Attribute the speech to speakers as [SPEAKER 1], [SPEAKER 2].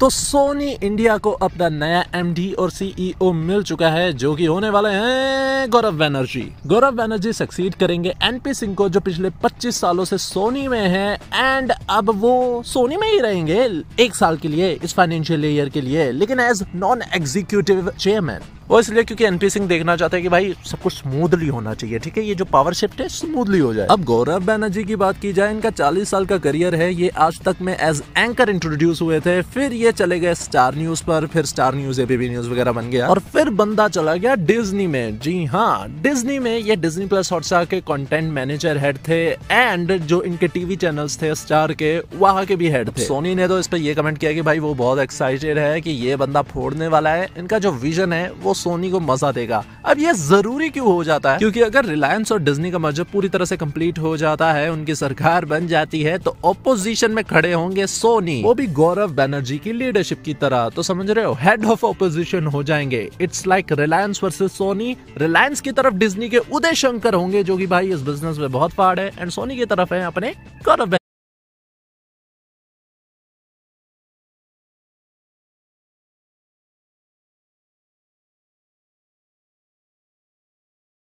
[SPEAKER 1] तो सोनी इंडिया को अपना नया एमडी और सीईओ e मिल चुका है जो कि होने वाले हैं गौरव बैनर्जी गौरव बैनर्जी सक्सीड करेंगे एनपी सिंह को जो पिछले 25 सालों से सोनी में है एंड अब वो सोनी में ही रहेंगे एक साल के लिए इस फाइनेंशियल ईयर के लिए लेकिन एज नॉन एग्जीक्यूटिव चेयरमैन वो इसलिए क्योंकि एनपी सिंह देखना चाहते है कि भाई सब कुछ स्मूथली होना चाहिए ठीक है ये जो पावर शिफ्ट है स्मूथली हो जाए अब गौरव बैनर्जी की बात की जाए इनका चालीस साल का करियर है ये आज तक में एज एंकर इंट्रोड्यूस हुए थे फिर ये चले गए स्टार न्यूज पर फिर स्टार न्यूज एबीबी न्यूज वगैरह बन गया और फिर बंदा चला गया डिज्नी में जी हाँ डिज्नी में ये डिज्नी प्लस हॉटस्टार के कंटेंट मैनेजर हेड थे एंड जो इनके टीवी चैनल्स थे स्टार के वहां के भी हेड थे सोनी ने तो इस पर ये कमेंट किया कि भाई वो बहुत एक्साइटेड है कि ये बंदा फोड़ने वाला है इनका जो विजन है वो सोनी को मजा देगा अब ये जरूरी क्यों हो जाता है क्योंकि अगर रिलायंस और डिज्नी का मर्जर पूरी तरह से कंप्लीट हो जाता है उनकी सरकार बन जाती है तो ओपोजिशन में खड़े होंगे सोनी वो भी गौरव बैनर्जी की लीडरशिप की तरह तो समझ रहे हो हेड ऑफ ओपोजिशन हो जाएंगे it's like Reliance versus Sony
[SPEAKER 2] Reliance की तरफ डिज्नी के उदय शंकर होंगे जो की भाई इस बिजनेस में बहुत फाड़ है एंड सोनी की तरफ है अपने गौरव